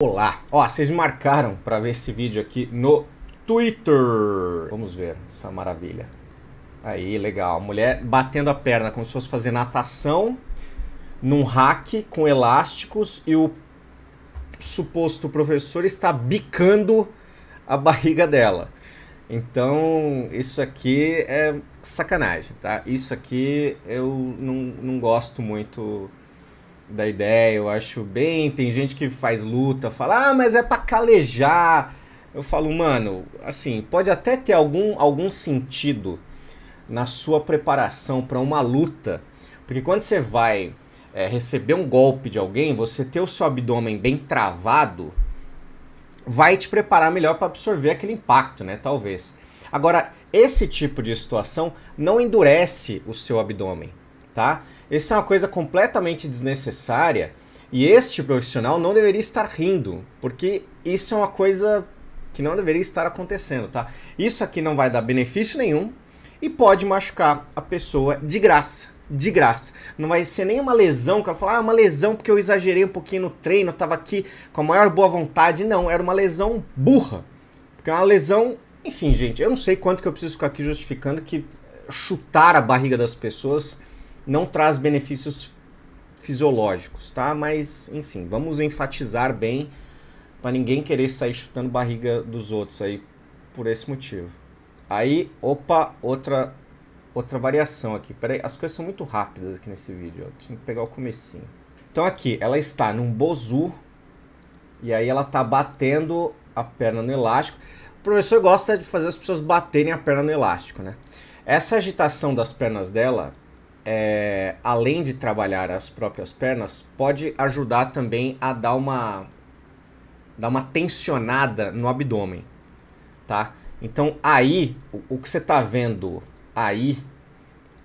Olá! Ó, vocês me marcaram para ver esse vídeo aqui no Twitter. Vamos ver esta tá maravilha. Aí, legal. Mulher batendo a perna como se fosse fazer natação num hack com elásticos e o suposto professor está bicando a barriga dela. Então, isso aqui é sacanagem, tá? Isso aqui eu não, não gosto muito da ideia, eu acho bem. Tem gente que faz luta, fala, ah, mas é para calejar. Eu falo, mano, assim, pode até ter algum, algum sentido na sua preparação para uma luta, porque quando você vai é, receber um golpe de alguém, você ter o seu abdômen bem travado vai te preparar melhor para absorver aquele impacto, né? Talvez. Agora, esse tipo de situação não endurece o seu abdômen, tá? Isso é uma coisa completamente desnecessária e este profissional não deveria estar rindo, porque isso é uma coisa que não deveria estar acontecendo, tá? Isso aqui não vai dar benefício nenhum e pode machucar a pessoa de graça. De graça. Não vai ser nenhuma lesão que eu falar, ah, uma lesão porque eu exagerei um pouquinho no treino, eu tava aqui com a maior boa vontade. Não, era uma lesão burra. Porque é uma lesão. Enfim, gente, eu não sei quanto que eu preciso ficar aqui justificando que chutar a barriga das pessoas não traz benefícios fisiológicos, tá? Mas, enfim, vamos enfatizar bem para ninguém querer sair chutando barriga dos outros aí por esse motivo. Aí, opa, outra outra variação aqui. Peraí, as coisas são muito rápidas aqui nesse vídeo. Eu tinha que pegar o comecinho. Então aqui, ela está num bozu e aí ela tá batendo a perna no elástico. O professor gosta de fazer as pessoas baterem a perna no elástico, né? Essa agitação das pernas dela é, além de trabalhar as próprias pernas, pode ajudar também a dar uma, dar uma tensionada no abdômen, tá? Então aí, o, o que você está vendo aí,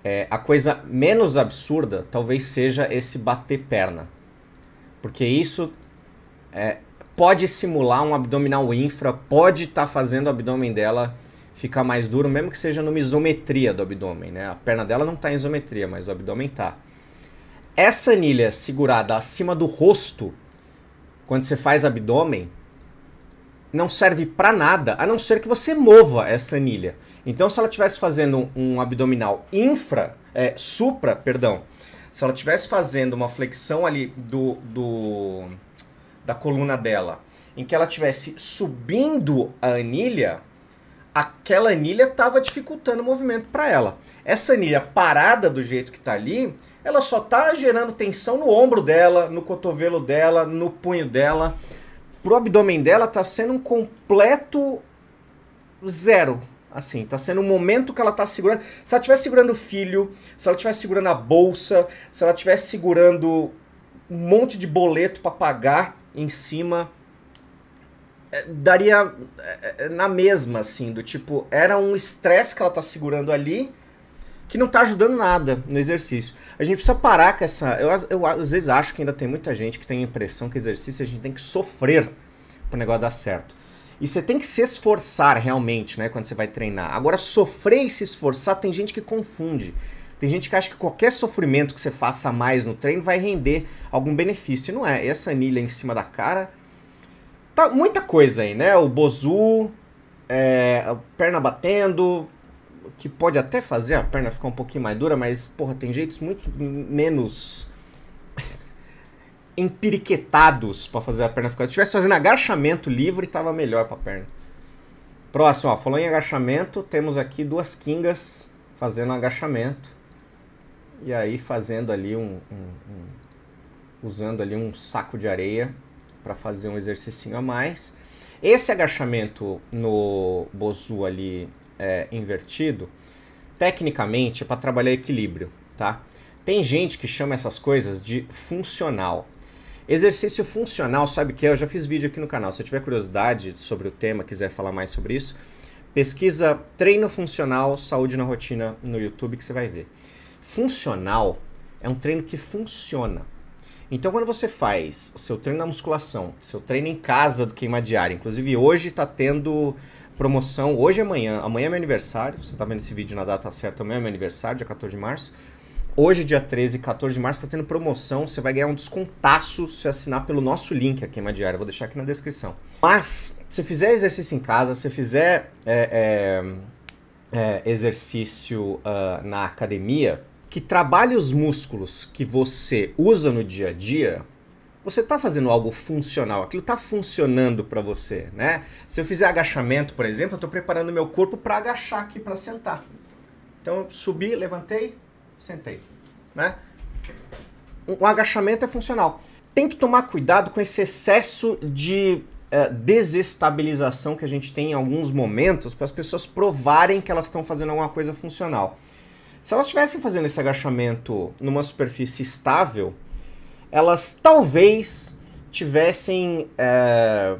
é, a coisa menos absurda talvez seja esse bater perna. Porque isso é, pode simular um abdominal infra, pode estar tá fazendo o abdômen dela fica mais duro, mesmo que seja numa isometria do abdômen, né? A perna dela não está em isometria, mas o abdômen está. Essa anilha segurada acima do rosto, quando você faz abdômen, não serve para nada, a não ser que você mova essa anilha. Então, se ela estivesse fazendo um abdominal infra, é, supra, perdão, se ela estivesse fazendo uma flexão ali do, do da coluna dela, em que ela estivesse subindo a anilha, aquela anilha estava dificultando o movimento para ela. Essa anilha parada do jeito que está ali, ela só está gerando tensão no ombro dela, no cotovelo dela, no punho dela. Pro abdômen dela está sendo um completo zero. Assim, tá sendo um momento que ela está segurando. Se ela estiver segurando o filho, se ela estiver segurando a bolsa, se ela estiver segurando um monte de boleto para pagar em cima daria eh, eh, na mesma, assim, do tipo, era um estresse que ela tá segurando ali que não tá ajudando nada no exercício. A gente precisa parar com essa. Eu, eu às vezes acho que ainda tem muita gente que tem a impressão que exercício a gente tem que sofrer pro negócio dar certo. E você tem que se esforçar realmente, né, quando você vai treinar. Agora, sofrer e se esforçar, tem gente que confunde. Tem gente que acha que qualquer sofrimento que você faça mais no treino vai render algum benefício. E não é. Essa anilha em cima da cara Tá muita coisa aí, né? O Bozu, é, a perna batendo, que pode até fazer a perna ficar um pouquinho mais dura, mas, porra, tem jeitos muito menos empiriquetados para fazer a perna ficar. Se estivesse fazendo agachamento livre, tava melhor pra perna. Próximo, ó, falando em agachamento, temos aqui duas quingas fazendo agachamento. E aí fazendo ali um, um, um usando ali um saco de areia para fazer um exercício a mais. Esse agachamento no bozu ali é, invertido, tecnicamente é para trabalhar equilíbrio, tá? Tem gente que chama essas coisas de funcional. Exercício funcional, sabe que é? Eu já fiz vídeo aqui no canal. Se tiver curiosidade sobre o tema, quiser falar mais sobre isso, pesquisa treino funcional saúde na rotina no YouTube que você vai ver. Funcional é um treino que funciona. Então, quando você faz seu treino na musculação, seu treino em casa do queima diário, inclusive hoje está tendo promoção, hoje é amanhã. Amanhã é meu aniversário, você está vendo esse vídeo na data certa, amanhã é meu aniversário, dia 14 de março. Hoje, dia 13 e 14 de março, está tendo promoção. Você vai ganhar um descontaço se assinar pelo nosso link, a Queima Diária. Vou deixar aqui na descrição. Mas, se fizer exercício em casa, se fizer é, é, é, exercício uh, na academia, que trabalhe os músculos que você usa no dia a dia, você está fazendo algo funcional, aquilo está funcionando para você, né? Se eu fizer agachamento, por exemplo, eu estou preparando meu corpo para agachar aqui, para sentar. Então eu subi, levantei, sentei, né? Um agachamento é funcional. Tem que tomar cuidado com esse excesso de eh, desestabilização que a gente tem em alguns momentos para as pessoas provarem que elas estão fazendo alguma coisa funcional. Se elas estivessem fazendo esse agachamento numa superfície estável, elas talvez tivessem é,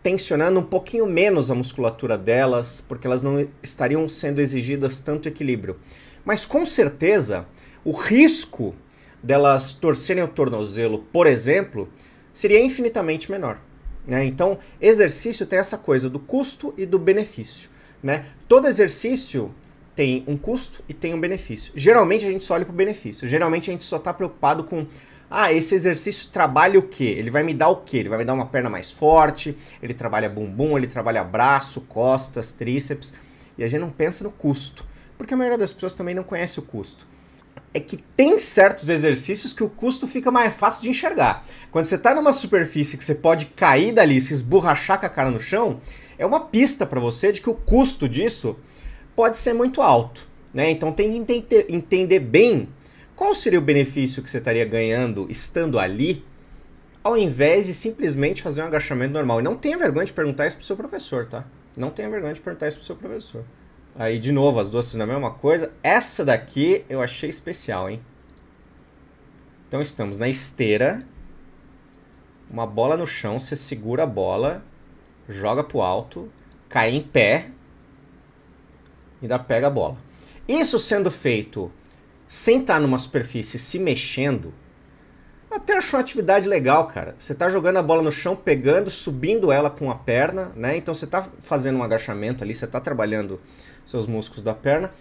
tensionando um pouquinho menos a musculatura delas, porque elas não estariam sendo exigidas tanto equilíbrio. Mas com certeza, o risco delas torcerem o tornozelo, por exemplo, seria infinitamente menor. Né? Então, exercício tem essa coisa do custo e do benefício. Né? Todo exercício tem um custo e tem um benefício. Geralmente a gente só olha para o benefício. Geralmente a gente só está preocupado com ah, esse exercício trabalha o quê? Ele vai me dar o quê? Ele vai me dar uma perna mais forte, ele trabalha bumbum, ele trabalha braço, costas, tríceps. E a gente não pensa no custo, porque a maioria das pessoas também não conhece o custo. É que tem certos exercícios que o custo fica mais fácil de enxergar. Quando você está numa superfície que você pode cair dali, se esborrachar com a cara no chão, é uma pista para você de que o custo disso pode ser muito alto. Né? Então tem que entender bem qual seria o benefício que você estaria ganhando estando ali, ao invés de simplesmente fazer um agachamento normal. E não tenha vergonha de perguntar isso para o seu professor, tá? Não tenha vergonha de perguntar isso para o seu professor. Aí, de novo, as duas são a mesma coisa. Essa daqui eu achei especial, hein? Então, estamos na esteira. Uma bola no chão, você segura a bola, joga pro alto, cai em pé, ainda pega a bola. Isso sendo feito sem estar tá numa superfície se mexendo, até acho uma atividade legal, cara. Você tá jogando a bola no chão, pegando, subindo ela com a perna, né? Então você tá fazendo um agachamento ali, você tá trabalhando seus músculos da perna.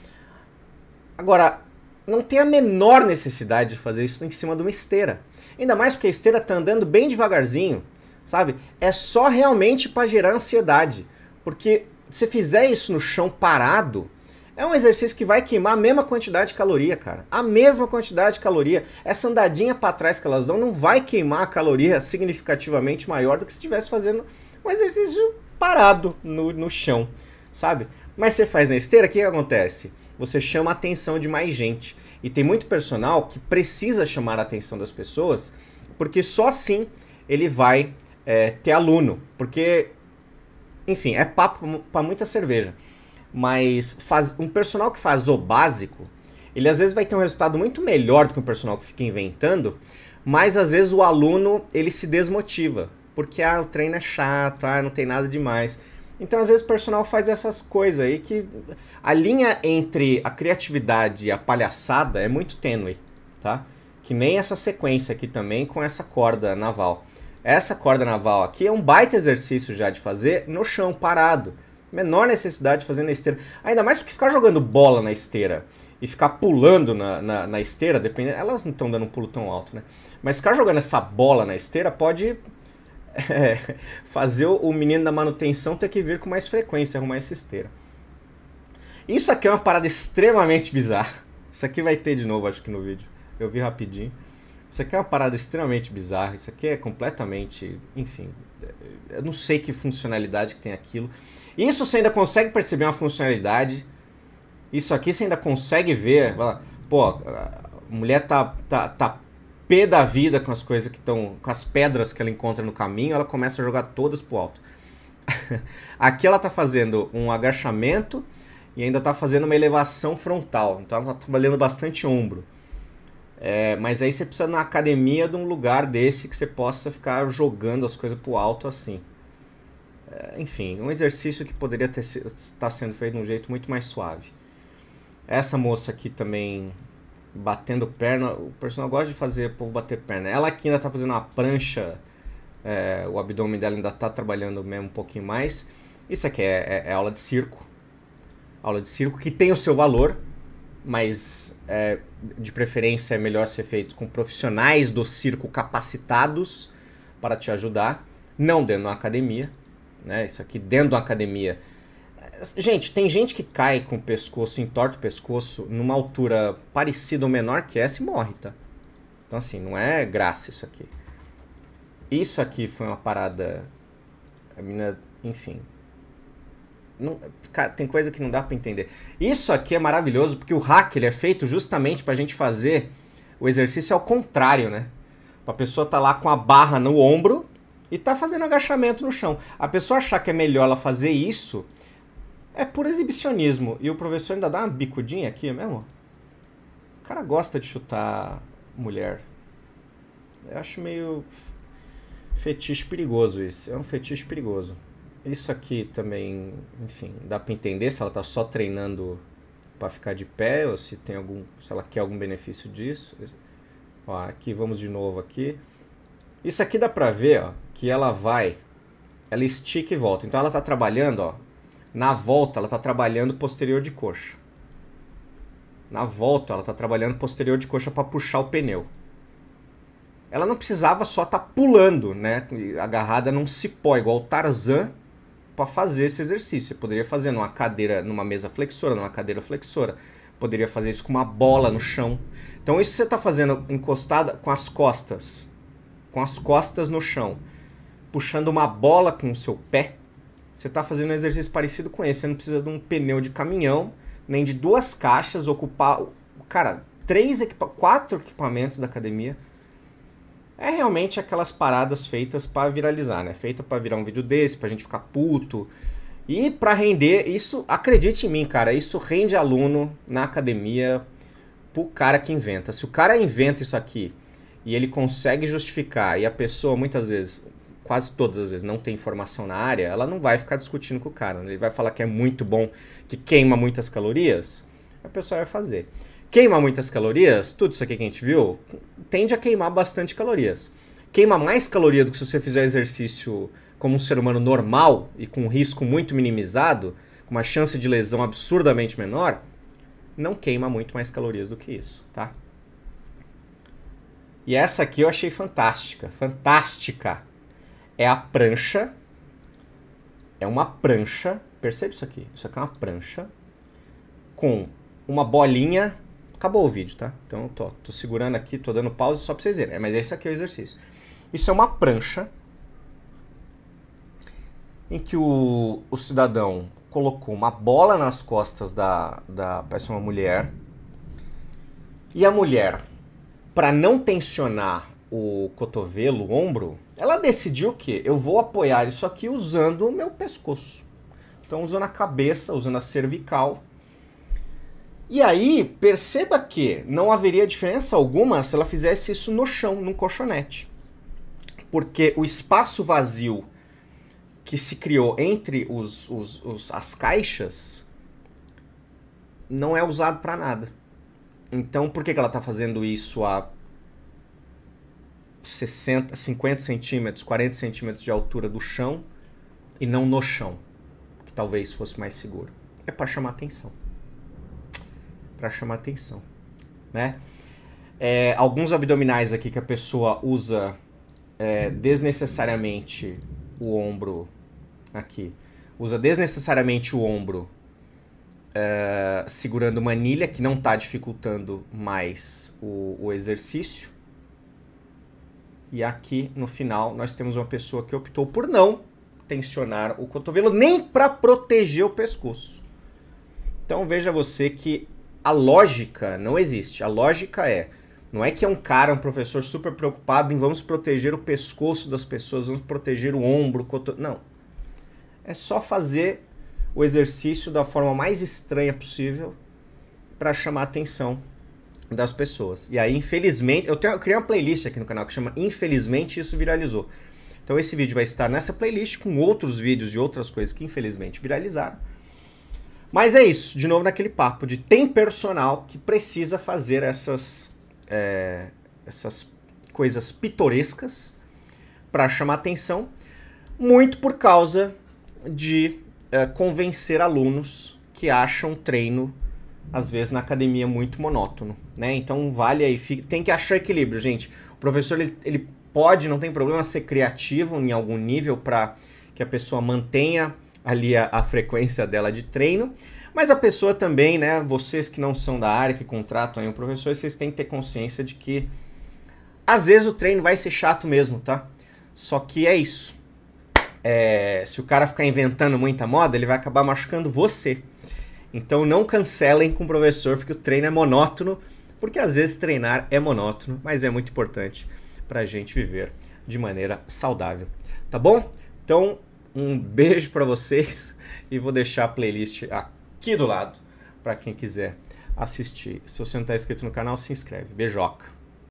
Agora, não tem a menor necessidade de fazer isso em cima de uma esteira. Ainda mais porque a esteira tá andando bem devagarzinho, sabe? É só realmente para gerar ansiedade, porque se fizer isso no chão parado, é um exercício que vai queimar a mesma quantidade de caloria, cara. A mesma quantidade de caloria. Essa andadinha para trás que elas dão não vai queimar a caloria significativamente maior do que se estivesse fazendo um exercício parado no, no chão, sabe? Mas você faz na esteira, o que, que acontece? Você chama a atenção de mais gente. E tem muito personal que precisa chamar a atenção das pessoas, porque só assim ele vai é, ter aluno. Porque enfim, é papo para muita cerveja. Mas faz, um personal que faz o básico, ele às vezes vai ter um resultado muito melhor do que um personal que fica inventando, mas às vezes o aluno ele se desmotiva, porque ah, o treino é chato, ah, não tem nada demais. Então, às vezes, o personal faz essas coisas aí que a linha entre a criatividade e a palhaçada é muito tênue, tá? Que nem essa sequência aqui também com essa corda naval. Essa corda naval aqui é um baita exercício já de fazer no chão, parado. Menor necessidade de fazer na esteira. Ainda mais porque ficar jogando bola na esteira e ficar pulando na, na, na esteira, dependendo. Elas não estão dando um pulo tão alto, né? Mas ficar jogando essa bola na esteira pode é, fazer o menino da manutenção ter que vir com mais frequência arrumar essa esteira. Isso aqui é uma parada extremamente bizarra. Isso aqui vai ter de novo, acho que no vídeo. Eu vi rapidinho. Isso aqui é uma parada extremamente bizarra, isso aqui é completamente. Enfim, eu não sei que funcionalidade que tem aquilo. Isso você ainda consegue perceber uma funcionalidade. Isso aqui você ainda consegue ver. Pô, a mulher tá, tá, tá pé da vida com as coisas que estão. com as pedras que ela encontra no caminho, ela começa a jogar todas pro alto. aqui ela tá fazendo um agachamento e ainda tá fazendo uma elevação frontal. Então ela tá trabalhando bastante ombro. É, mas aí você precisa na academia de um lugar desse que você possa ficar jogando as coisas pro alto assim. É, enfim, um exercício que poderia ter, estar sendo feito de um jeito muito mais suave. Essa moça aqui também batendo perna, o personal gosta de fazer o povo bater perna. Ela aqui ainda tá fazendo uma prancha, é, o abdômen dela ainda tá trabalhando mesmo um pouquinho mais. Isso aqui é, é, é aula de circo. Aula de circo que tem o seu valor, mas é, de preferência é melhor ser feito com profissionais do circo capacitados para te ajudar, não dentro da academia, né? Isso aqui dentro da academia. Gente, tem gente que cai com o pescoço, entorta o pescoço numa altura parecida ou menor que essa e morre, tá? Então assim, não é graça isso aqui. Isso aqui foi uma parada. A mina, enfim, não, cara, tem coisa que não dá para entender. Isso aqui é maravilhoso porque o hack ele é feito justamente para a gente fazer o exercício ao contrário, né? A pessoa tá lá com a barra no ombro e tá fazendo agachamento no chão. A pessoa achar que é melhor ela fazer isso é por exibicionismo. E o professor ainda dá uma bicudinha aqui mesmo. O cara gosta de chutar mulher. Eu acho meio fetiche perigoso isso. É um fetiche perigoso isso aqui também, enfim, dá para entender se ela tá só treinando para ficar de pé ou se tem algum, se ela quer algum benefício disso. Ó, aqui vamos de novo aqui. Isso aqui dá para ver, ó, que ela vai, ela estica e volta. Então ela tá trabalhando, ó, na volta ela tá trabalhando posterior de coxa. Na volta ela tá trabalhando posterior de coxa para puxar o pneu ela não precisava só estar tá pulando, né? Agarrada num cipó, igual o Tarzan, para fazer esse exercício. Você poderia fazer numa cadeira, numa mesa flexora, numa cadeira flexora. Poderia fazer isso com uma bola no chão. Então isso você está fazendo encostada com as costas, com as costas no chão, puxando uma bola com o seu pé. Você está fazendo um exercício parecido com esse. Você não precisa de um pneu de caminhão, nem de duas caixas, ocupar, cara, três equipa quatro equipamentos da academia é realmente aquelas paradas feitas para viralizar, né? Feita para virar um vídeo desse, pra gente ficar puto. E para render, isso, acredite em mim, cara, isso rende aluno na academia pro cara que inventa. Se o cara inventa isso aqui e ele consegue justificar e a pessoa muitas vezes, quase todas as vezes, não tem informação na área, ela não vai ficar discutindo com o cara. Né? Ele vai falar que é muito bom, que queima muitas calorias, a pessoa vai fazer. Queima muitas calorias? Tudo isso aqui que a gente viu tende a queimar bastante calorias. Queima mais caloria do que se você fizer exercício como um ser humano normal e com um risco muito minimizado, com uma chance de lesão absurdamente menor, não queima muito mais calorias do que isso, tá? E essa aqui eu achei fantástica, fantástica. É a prancha. É uma prancha, percebe isso aqui? Isso aqui é uma prancha com uma bolinha Acabou o vídeo, tá? Então tô, tô segurando aqui, tô dando pausa só pra vocês verem. É, mas esse aqui é o exercício. Isso é uma prancha em que o, o cidadão colocou uma bola nas costas da, da parece uma mulher e a mulher, para não tensionar o cotovelo, o ombro, ela decidiu que eu vou apoiar isso aqui usando o meu pescoço. Então usando a cabeça, usando a cervical e aí, perceba que não haveria diferença alguma se ela fizesse isso no chão, num colchonete. Porque o espaço vazio que se criou entre os, os, os as caixas não é usado para nada. Então, por que, que ela está fazendo isso a 60, 50 centímetros, 40 centímetros de altura do chão e não no chão? Que talvez fosse mais seguro. É para chamar atenção para chamar atenção, né? É, alguns abdominais aqui que a pessoa usa é, desnecessariamente o ombro aqui, usa desnecessariamente o ombro é, segurando manilha que não está dificultando mais o, o exercício. E aqui no final nós temos uma pessoa que optou por não tensionar o cotovelo nem para proteger o pescoço. Então veja você que a lógica não existe. A lógica é. Não é que é um cara, um professor super preocupado em vamos proteger o pescoço das pessoas, vamos proteger o ombro, o coto... Não. É só fazer o exercício da forma mais estranha possível para chamar a atenção das pessoas. E aí, infelizmente, eu, tenho, eu criei uma playlist aqui no canal que chama Infelizmente Isso Viralizou. Então esse vídeo vai estar nessa playlist com outros vídeos de outras coisas que infelizmente viralizaram mas é isso, de novo naquele papo de tem personal que precisa fazer essas, é, essas coisas pitorescas para chamar atenção, muito por causa de é, convencer alunos que acham treino às vezes na academia muito monótono, né? Então vale aí, fica, tem que achar equilíbrio, gente. O professor ele, ele pode, não tem problema ser criativo em algum nível para que a pessoa mantenha ali a, a frequência dela de treino. Mas a pessoa também, né? Vocês que não são da área, que contratam aí um professor, vocês têm que ter consciência de que às vezes o treino vai ser chato mesmo, tá? Só que é isso. É, se o cara ficar inventando muita moda, ele vai acabar machucando você. Então não cancelem com o professor, porque o treino é monótono, porque às vezes treinar é monótono, mas é muito importante para a gente viver de maneira saudável, tá bom? Então um beijo para vocês e vou deixar a playlist aqui do lado para quem quiser assistir. Se você não está inscrito no canal, se inscreve. Beijoca!